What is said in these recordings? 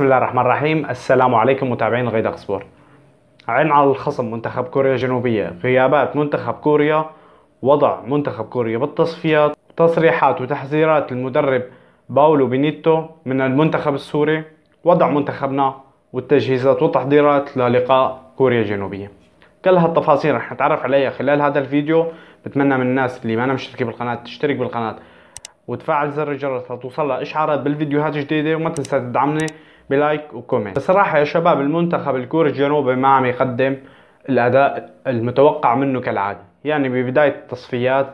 بسم الله الرحمن الرحيم السلام عليكم متابعين غيدق سبور عين على الخصم منتخب كوريا الجنوبية غيابات منتخب كوريا وضع منتخب كوريا بالتصفيات تصريحات وتحذيرات المدرب باولو بينيتو من المنتخب السوري وضع منتخبنا والتجهيزات والتحضيرات للقاء كوريا الجنوبية كل هالتفاصيل رح نتعرف عليها خلال هذا الفيديو بتمنى من الناس اللي ما مشتركين مشتركة بالقناة تشترك بالقناة وتفعل زر الجرس لتوصلها إشعارات بالفيديوهات الجديدة وما تنسى تدعمني بلايك وكومنت بصراحه يا شباب المنتخب الكوري الجنوبي ما عم يقدم الاداء المتوقع منه كالعاده يعني ببدايه التصفيات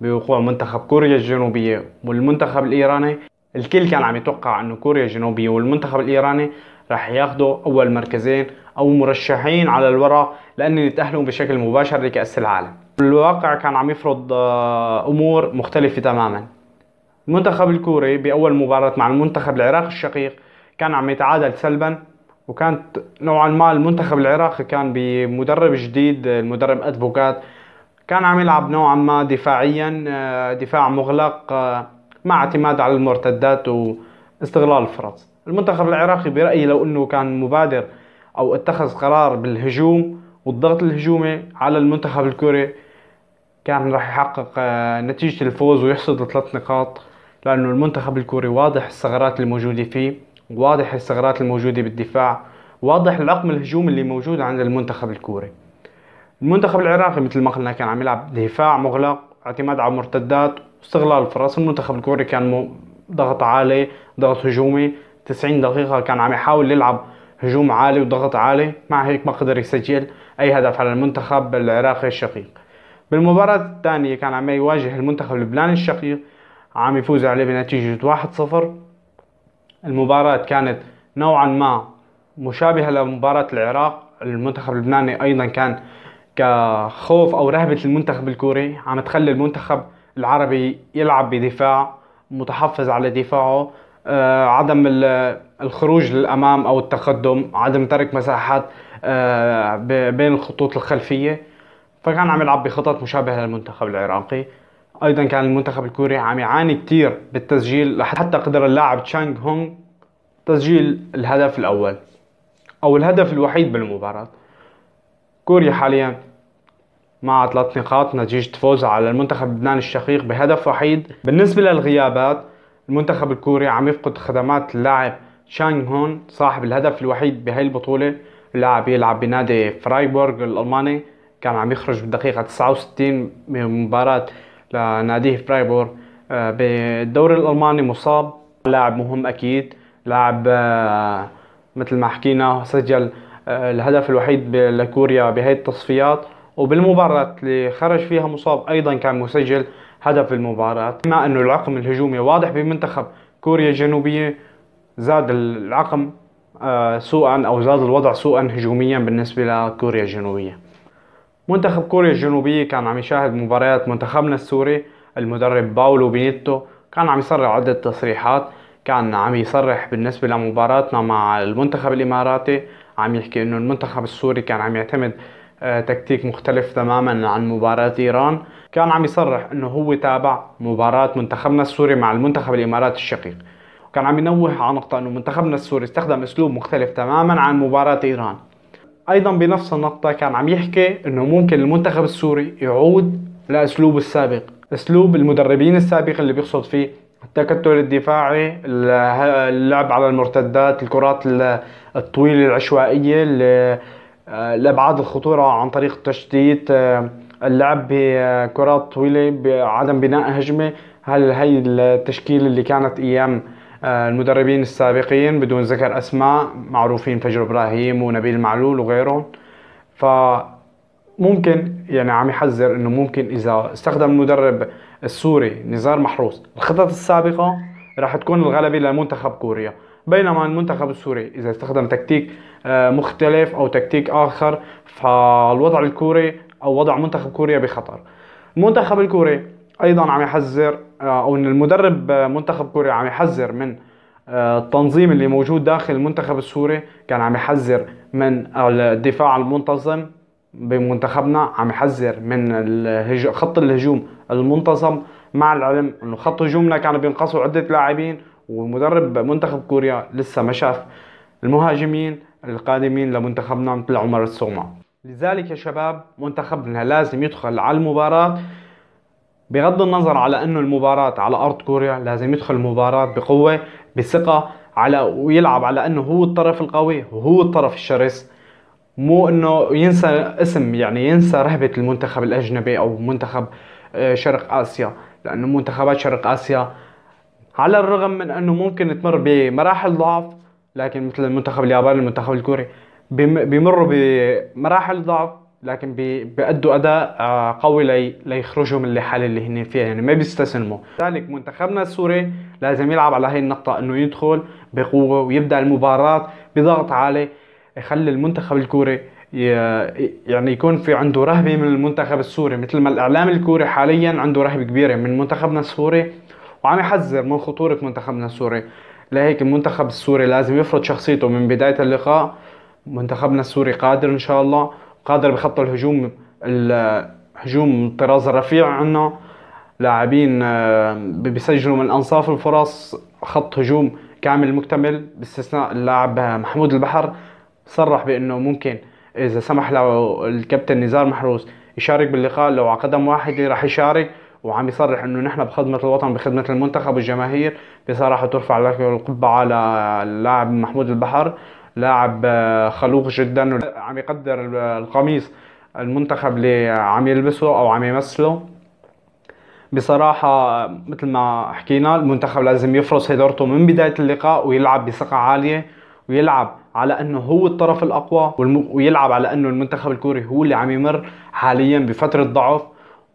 بوقوع منتخب كوريا الجنوبيه والمنتخب الايراني الكل كان عم يتوقع انه كوريا الجنوبيه والمنتخب الايراني راح ياخذوا اول مركزين او مرشحين على الورق لان يتاهلوا بشكل مباشر لكاس العالم الواقع كان عم يفرض آه، امور مختلفه تماما المنتخب الكوري باول مباراه مع المنتخب العراقي الشقيق كان عم يتعادل سلبا وكانت نوعا ما المنتخب العراقي كان بمدرب جديد المدرب ادفوكات كان عم يلعب نوعا ما دفاعيا آه، دفاع مغلق آه، مع اعتماد على المرتدات واستغلال الفرص المنتخب العراقي برأيي لو انه كان مبادر او اتخذ قرار بالهجوم والضغط الهجومي على المنتخب الكوري كان راح يحقق آه، نتيجة الفوز ويحصد ثلاث نقاط لأنه المنتخب الكوري واضح الثغرات الموجودة فيه واضح الثغرات الموجودة بالدفاع واضح العقم الهجوم اللي موجود عند المنتخب الكوري المنتخب العراقي مثل ما قلنا كان عم يلعب دفاع مغلق اعتماد على المرتدات واستغلال الفرص المنتخب الكوري كان ضغط عالي ضغط هجومي 90 دقيقة كان عم يحاول يلعب هجوم عالي وضغط عالي مع هيك ما قدر يسجل أي هدف على المنتخب العراقي الشقيق بالمباراة الثانية كان عم يواجه المنتخب اللبناني الشقيق عم يفوز عليه بنتيجة 1-0 المباراة كانت نوعا ما مشابهة لمباراة العراق المنتخب اللبناني أيضا كان كخوف أو رهبة المنتخب الكوري عم تخلي المنتخب العربي يلعب بدفاع متحفظ على دفاعه آه، عدم الخروج للأمام أو التقدم عدم ترك مساحات آه، بين الخطوط الخلفية فكان عم يلعب بخطط مشابهة للمنتخب العراقي ايضا كان المنتخب الكوري عم يعاني كثير بالتسجيل حتى قدر اللاعب تشانغ هونغ تسجيل الهدف الاول او الهدف الوحيد بالمباراة كوريا حاليا مع ثلاث نقاط نتيجة فوز على المنتخب اللبناني الشقيق بهدف وحيد بالنسبة للغيابات المنتخب الكوري عم يفقد خدمات اللاعب شانغ هون صاحب الهدف الوحيد بهي البطولة اللاعب يلعب بنادي فرايبورغ الألماني كان عم يخرج بالدقيقة 69 من مباراة لناديه فرايبور آه، بالدوري الالماني مصاب لاعب مهم اكيد لاعب آه، مثل ما حكينا سجل آه، الهدف الوحيد لكوريا بهي التصفيات وبالمباراة اللي خرج فيها مصاب ايضا كان مسجل هدف المباراة بما انه العقم الهجومي واضح بمنتخب كوريا الجنوبية زاد العقم سوءا او زاد الوضع سوءا هجوميا بالنسبة لكوريا الجنوبية منتخب كوريا الجنوبية كان عم يشاهد مباريات منتخبنا السوري المدرب باولو بينيتو كان عم يصرح عدة تصريحات كان عم يصرح بالنسبة لمباراتنا مع المنتخب الإماراتي عم يحكي إنه المنتخب السوري كان عم يعتمد آه، تكتيك مختلف تماما عن مباراة إيران كان عم يصرح إنه هو تابع مباراة منتخبنا السوري مع المنتخب الإماراتي الشقيق وكان عم ينوه على نقطة إنه منتخبنا السوري استخدم أسلوب مختلف تماما عن مباراة إيران ايضا بنفس النقطه كان عم يحكي انه ممكن المنتخب السوري يعود لاسلوبه السابق اسلوب المدربين السابق اللي بيقصد فيه التكتل الدفاعي اللعب على المرتدات الكرات الطويله العشوائيه لابعاد آه، الخطوره عن طريق التشتيت آه، اللعب بكرات آه، طويله بعدم بناء هجمه هل هي التشكيل اللي كانت ايام آه، المدربين السابقين بدون ذكر اسماء معروفين فجر ابراهيم ونبيل معلول وغيرهم ف ممكن يعني عم يحذر انه ممكن اذا استخدم المدرب السوري نزار محروس الخطط السابقه راح تكون الغلبه لمنتخب كوريا بينما المنتخب السوري اذا استخدم تكتيك آه، مختلف او تكتيك اخر فالوضع الكوري او وضع منتخب كوريا بخطر المنتخب الكوري ايضا عم يحذر آه، او ان المدرب آه، منتخب كوريا عم يحذر من آه، التنظيم اللي موجود داخل المنتخب السوري كان عم يحذر من الدفاع المنتظم بمنتخبنا عم يحذر من خط الهجوم المنتظم مع العلم انه خط هجومنا كان بينقصوا عده لاعبين ومدرب منتخب كوريا لسه ما شاف المهاجمين القادمين لمنتخبنا مثل عمر السومه لذلك يا شباب منتخبنا لازم يدخل على المباراه بغض النظر على انه المباراة على ارض كوريا لازم يدخل المباراة بقوة بثقة على ويلعب على انه هو الطرف القوي وهو الطرف الشرس مو انه ينسى اسم يعني ينسى رهبة المنتخب الاجنبي او منتخب آه، شرق اسيا لانه منتخبات شرق اسيا على الرغم من انه ممكن تمر بمراحل ضعف لكن مثل المنتخب الياباني المنتخب الكوري بيمروا بمراحل ضعف لكن بيأدوا اداء آه، قوي لي ليخرجوا من الحاله اللي هن فيها يعني ما بيستسلموا لذلك منتخبنا السوري لازم يلعب على هي النقطه انه يدخل بقوه ويبدا المباراه بضغط عالي يخلي المنتخب الكوري يعني يكون في عنده رهبه من المنتخب السوري مثل ما الاعلام الكوري حاليا عنده رهبه كبيره من منتخبنا السوري وعم يحذر من خطوره منتخبنا السوري لهيك المنتخب السوري لازم يفرض شخصيته من بدايه اللقاء منتخبنا السوري قادر ان شاء الله قادر بخط الهجوم الهجوم الطراز الرفيع عنا لاعبين آه، بيسجلوا من انصاف الفرص خط هجوم كامل مكتمل باستثناء اللاعب آه، محمود البحر صرح بانه ممكن اذا سمح له الكابتن نزار محروس يشارك باللقاء لو على قدم واحد راح يشارك وعم يصرح انه نحن بخدمه الوطن بخدمه المنتخب والجماهير بصراحه ترفع لك القبعه للاعب محمود البحر لاعب آه، خلوق جدا عم يقدر القميص المنتخب اللي عم يلبسه او عم يمثله بصراحة مثل ما حكينا المنتخب لازم يفرص هدارته من بداية اللقاء ويلعب بثقة عالية ويلعب على انه هو الطرف الاقوى ويلعب على انه المنتخب الكوري هو اللي عم يمر حاليا بفترة ضعف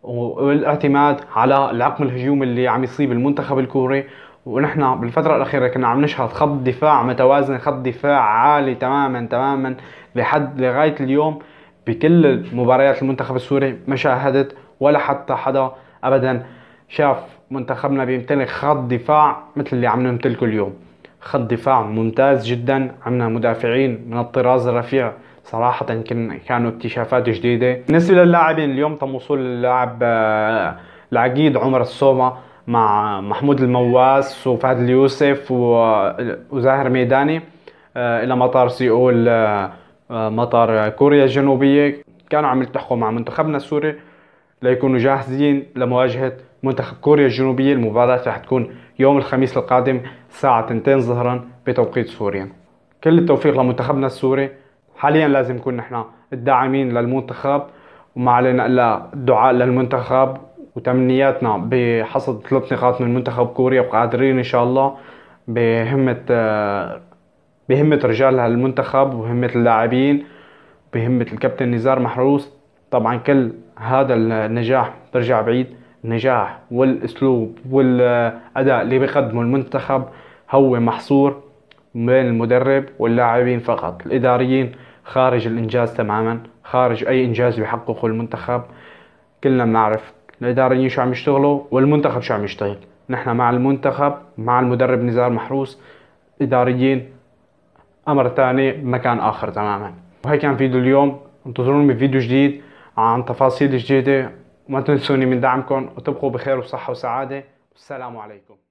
والاعتماد على العقم الهجومي اللي عم يصيب المنتخب الكوري ونحن بالفترة الأخيرة كنا عم نشهد خط دفاع متوازن خط دفاع عالي تماما تماما لحد لغاية اليوم بكل مباريات المنتخب السوري ما شاهدت ولا حتى حدا أبدا شاف منتخبنا بيمتلك خط دفاع مثل اللي عم نمتلكه اليوم خط دفاع ممتاز جدا عندنا مدافعين من الطراز الرفيع صراحة كانوا اكتشافات جديدة بالنسبة للاعبين اليوم تم وصول اللاعب آه، العقيد عمر السومة مع محمود المواس وفهد اليوسف وزاهر ميداني آه، الى مطار سيول آه، آه، مطار كوريا الجنوبيه كانوا عم يلتحقوا مع منتخبنا السوري ليكونوا جاهزين لمواجهه منتخب كوريا الجنوبيه المباراه رح تكون يوم الخميس القادم الساعه 2 ظهرا بتوقيت سوريا كل التوفيق لمنتخبنا السوري حاليا لازم نكون نحن الداعمين للمنتخب وما علينا الا الدعاء للمنتخب وتمنياتنا بحصد ثلاث نقاط من منتخب كوريا وقادرين ان شاء الله بهمة بهمة رجال هالمنتخب وهمة اللاعبين بهمة الكابتن نزار محروس طبعا كل هذا النجاح برجع بعيد النجاح والاسلوب والاداء اللي بيقدمه المنتخب هو محصور بين المدرب واللاعبين فقط الاداريين خارج الانجاز تماما خارج اي انجاز بحققه المنتخب كلنا بنعرف الاداريين شو عم يشتغلوا والمنتخب شو عم يشتغل نحن مع المنتخب مع المدرب نزار محروس اداريين امر ثاني مكان اخر تماما وهي كان فيديو اليوم انتظروني بفيديو جديد عن تفاصيل جديده وما تنسوني من دعمكم وتبقوا بخير وصحه وسعاده والسلام عليكم